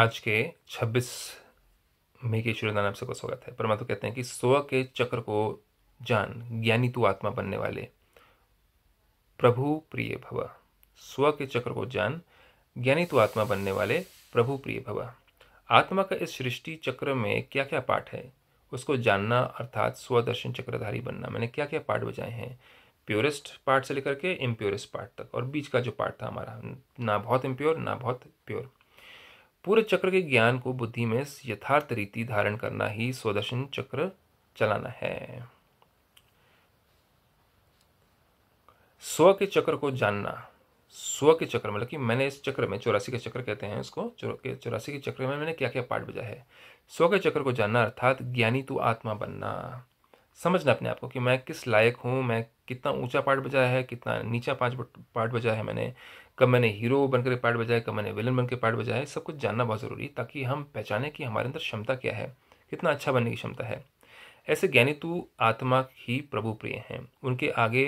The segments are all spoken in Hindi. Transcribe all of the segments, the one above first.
आज के 26 मई के शुरू नाम सबका स्वागत है परमात्मा कहते हैं कि स्व के चक्र को जान ज्ञानी तू आत्मा बनने वाले प्रभु प्रिय भवा स्व के चक्र को जान ज्ञानी तू आत्मा बनने वाले प्रभु प्रिय भव आत्मा का इस सृष्टि चक्र में क्या क्या पाठ है उसको जानना अर्थात स्वदर्शन चक्रधारी बनना मैंने क्या क्या पार्ट बजाए हैं प्योरेस्ट पार्ट से लेकर के इम्प्योरेस्ट पार्ट तक और बीच का जो पार्ट था हमारा ना बहुत इम्प्योर ना बहुत प्योर पूरे चक्र के ज्ञान को बुद्धि में यथार्थ रीति धारण करना ही स्वदर्शन चक्र चलाना है स्व के चक्र को जानना स्व के चक्र मतलब कि मैंने इस चक्र में चौरासी के चक्र कहते हैं इसको चौरासी के चक्र में मैंने क्या क्या पार्ट बजा है स्व के चक्र को जानना अर्थात ज्ञानी तो आत्मा बनना समझना अपने आप को कि मैं किस लायक हूँ मैं कितना ऊंचा पार्ट बजाया है कितना नीचा पाँच पार्ट बजाया है मैंने कब मैंने हीरो बनकर पार्ट बजाया कब मैंने विलन बनकर पार्ट बजाया है सब कुछ जानना बहुत ज़रूरी है ताकि हम पहचाने कि हमारे अंदर क्षमता क्या है कितना अच्छा बनने की क्षमता है ऐसे ज्ञानी तो आत्मा ही प्रभु प्रिय हैं उनके आगे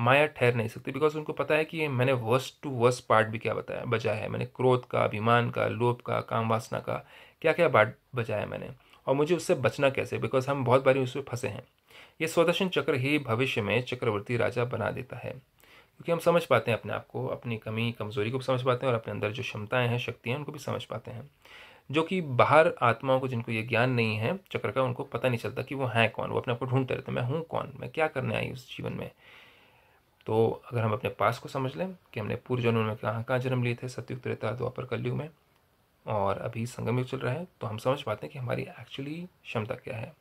माया ठहर नहीं सकती बिकॉज उनको पता है कि मैंने वर्स्ट टू वर्स्ट पार्ट भी क्या बताया बजाया है मैंने क्रोध का अभिमान का लोभ का काम वासना का क्या क्या पार्ट बजाया मैंने और मुझे उससे बचना कैसे बिकॉज हम बहुत बारी उसमें फंसे हैं ये स्वदर्शन चक्र ही भविष्य में चक्रवर्ती राजा बना देता है क्योंकि हम समझ पाते हैं अपने आप को अपनी कमी कमज़ोरी को भी समझ पाते हैं और अपने अंदर जो क्षमताएँ हैं शक्तियाँ उनको भी समझ पाते हैं जो कि बाहर आत्माओं को जिनको ये ज्ञान नहीं है चक्र का उनको पता नहीं चलता कि वो हैं कौन वो अपने आप को ढूंढते रहते हैं मैं हूँ कौन मैं क्या करने आई उस जीवन में तो अगर हम अपने पास को समझ लें कि हमने पूर्व जन्म में कहाँ कहाँ जन्म लिए थे सत्युक्त रहता द्वापर कलयुग में और अभी संगम युग चल रहा है तो हम समझ पाते हैं कि हमारी एक्चुअली क्षमता क्या है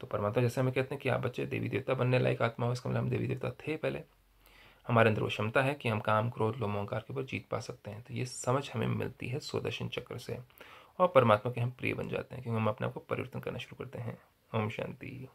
तो परमात्मा जैसे हमें कहते हैं कि आप बच्चे देवी देवता बनने लायक आत्मा हो इसका मतलब हम देवी देवता थे पहले हमारे अंदर वो क्षमता है कि हम काम क्रोध लोमोंकार के ऊपर जीत पा सकते हैं तो ये समझ हमें मिलती है स्वदर्शन चक्र से और परमात्मा के हम प्रिय बन जाते हैं क्योंकि हम अपने आप को परिवर्तन करना शुरू करते हैं ओम शांति